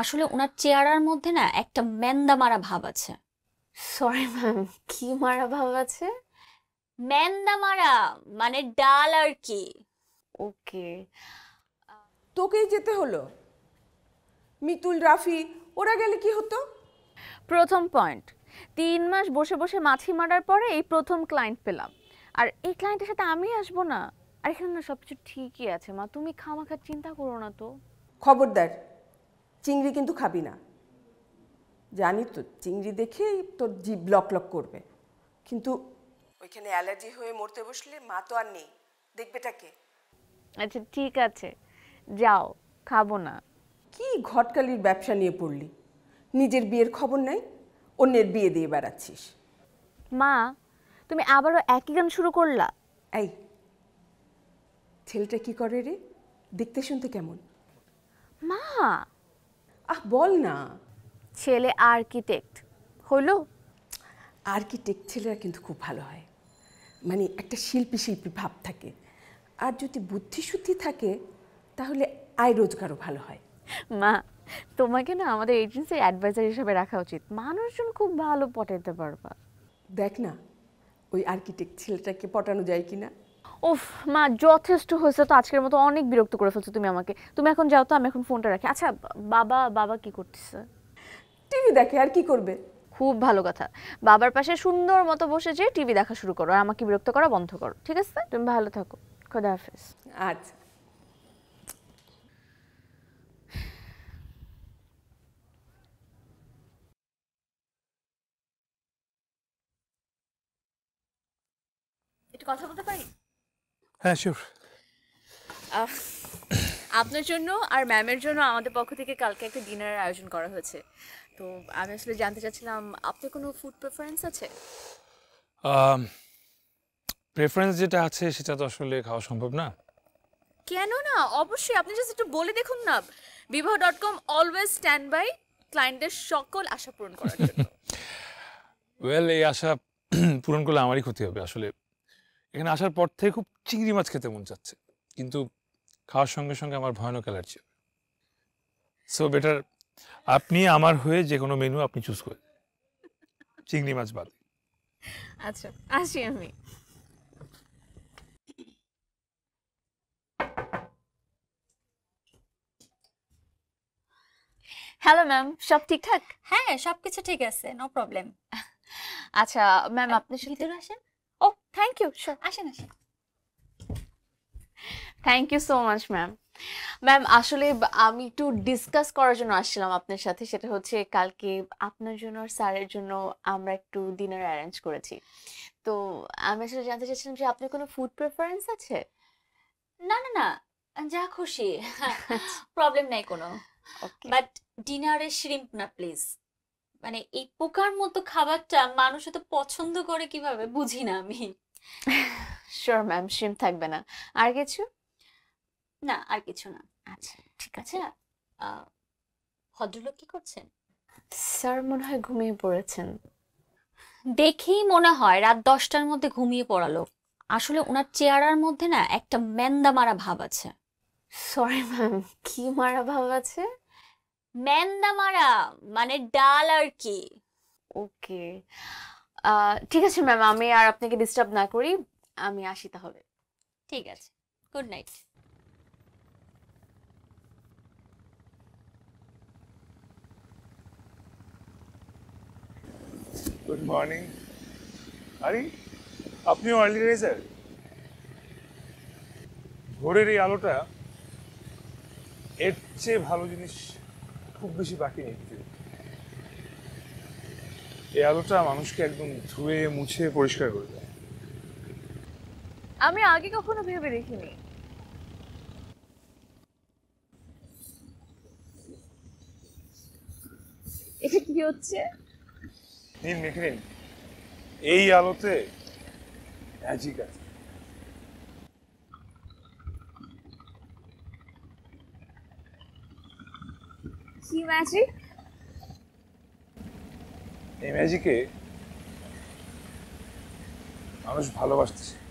আসলে ওনার চেহারার মধ্যে না একটা ম্যান্দা মারা ভাব আছে সরি ম্যাম কি মারা ভাব আছে ম্যান্দা মারা মানে ডাল আর কি ওকে তোকেই যেতে হলো মিতুল রাফি ওরা গেলে কি হতো প্রথম পয়েন্ট তিন মাস বসে বসে মাছি মারার পরে এই প্রথম ক্লায়েন্ট পেলাম আর এই ক্লায়েন্টের সাথে আমি আসবো না আর এখানে না সবকিছু ঠিকই আছে মা তুমি খামাখার চিন্তা করো না তো খবরদার চিংড়ি কিন্তু খাবি না জানি তো চিংড়ি দেখেই তোর জিভ লক লক করবে কিন্তু ওইখানে অ্যালার্জি হয়ে মরতে বসলে মা তো আর নেই দেখবেটা কে আচ্ছা ঠিক আছে যাও খাবো না কি ঘটকালির ব্যবসা নিয়ে পড়লি নিজের বিয়ের খবর নাই অন্যের বিয়ে দিয়ে বেড়াচ্ছিস মা তুমি আবারও একই গান শুরু করলা এই ছেলেটা কি করে রে দেখতে শুনতে কেমন মা আহ বল না ছেলে আর্কিটেক্ট হলো আর্কিটেক্ট ছেলেরা কিন্তু খুব ভালো হয় মানে একটা শিল্পী শিল্পী ভাব থাকে আর যদি বুদ্ধিশুদ্ধি থাকে তাহলে আয় রোজগারও ভালো হয় মা তোমাকে না আমাদের এজেন্সির অ্যাডভাইজার হিসেবে রাখা উচিত মানুষজন খুব ভালো পটাতে পারবা দেখ না ওই আর্কিটেক্ট ছেলেটাকে পটানো যায় কি না ওফ মা যথেষ্ট হয়েছে তো আজকের মতো অনেক বিরক্ত করে ফেলছো তুমি আমাকে তুমি এখন যাও তো আমি এখন ফোনটা রাখি আচ্ছা বাবা বাবা কি করতেছে টিভি দেখে আর কি করবে খুব ভালো কথা বাবার পাশে সুন্দর মতো বসে যে টিভি দেখা শুরু করো আর আমাকে বিরক্ত করা বন্ধ করো ঠিক আছে তুমি ভালো থাকো খোদা হাফেজ আচ্ছা কথা বলতে পারি হ্যাঁ শিওর আপনার জন্য আর ম্যামের জন্য আমাদের পক্ষ থেকে কালকে একটা ডিনারের আয়োজন করা হয়েছে তো আমি আসলে জানতে চাচ্ছিলাম আপনার কোনো ফুড প্রেফারেন্স আছে প্রেফারেন্স যেটা আছে সেটা তো আসলে খাওয়া সম্ভব না কেন না অবশ্যই আপনি জাস্ট একটু বলে দেখুন না Bibaha dot com always stand by ক্লায়েন্টদের সকল আশা পূরণ করার জন্য ওয়েল এই আশা পূরণ করলে আমারই ক্ষতি হবে আসলে এখানে আসার পর থেকে খুব চিংড়ি মাছ খেতে মন চাচ্ছে কিন্তু খাওয়ার সঙ্গে সঙ্গে আমার ভয়ানক অ্যালার্জি সো বেটার আপনি আমার হয়ে যে কোনো মেনু আপনি চুজ করে চিংড়ি মাছ বাদ আচ্ছা আসি আমি হ্যালো ম্যাম সব ঠিকঠাক হ্যাঁ সবকিছু ঠিক আছে নো প্রবলেম আচ্ছা ম্যাম আপনি আসেন থ্যাংক ইউ আসেন আসেন thank you so much ma'am ma'am আসলে আমি একটু ডিসকাস করার জন্য আসছিলাম আপনার সাথে সেটা হচ্ছে কালকে আপনার জন্য আর স্যারের জন্য আমরা একটু ডিনার অ্যারেঞ্জ করেছি তো আমি আসলে জানতে চাচ্ছিলাম যে আপনার কোনো ফুড প্রেফারেন্স আছে না না না যা খুশি প্রবলেম নাই কোনো বাট ডিনারে শ্রিম্প না প্লিজ মানে এই পোকার মতো খাবারটা মানুষ এত পছন্দ করে কিভাবে বুঝি না আমি শিওর ম্যাম সিম থাকবে না আর কিছু না আর কিছু না আচ্ছা ঠিক আছে আচ্ছা, ভদ্রলোক কি করছেন স্যার মনে হয় ঘুমিয়ে পড়েছেন দেখেই মনে হয় রাত দশটার মধ্যে ঘুমিয়ে পড়ালো আসলে ওনার চেহারার মধ্যে না একটা ম্যান্দা মারা ভাব আছে সরি ম্যাম কি মারা ভাব আছে ম্যান্দা মারা মানে ডাল আর কি ওকে ঠিক আছে ম্যাম আমি আর আপনাকে ডিস্টার্ব না করি আমি আসি তাহলে ঠিক আছে গুড নাইট গুড মর্নিং আরে আপনি আর্লি রেজার ভোরের এই আলোটা এর চেয়ে ভালো জিনিস খুব বেশি বাকি নেই পৃথিবীতে এই আলোটা মানুষকে একদম ধুয়ে মুছে পরিষ্কার করে দেয় আমি আগে কখনো ভেবে দেখিনি এটা কি হচ্ছে নীল মেঘরিন এই আলোতে ম্যাজিক আছে কি ম্যাজিক এই ম্যাজিকে মানুষ ভালোবাসতেছে